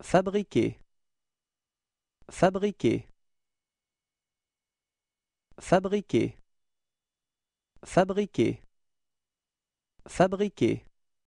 Fabriquer fabriquer fabriquer fabriquer fabriquer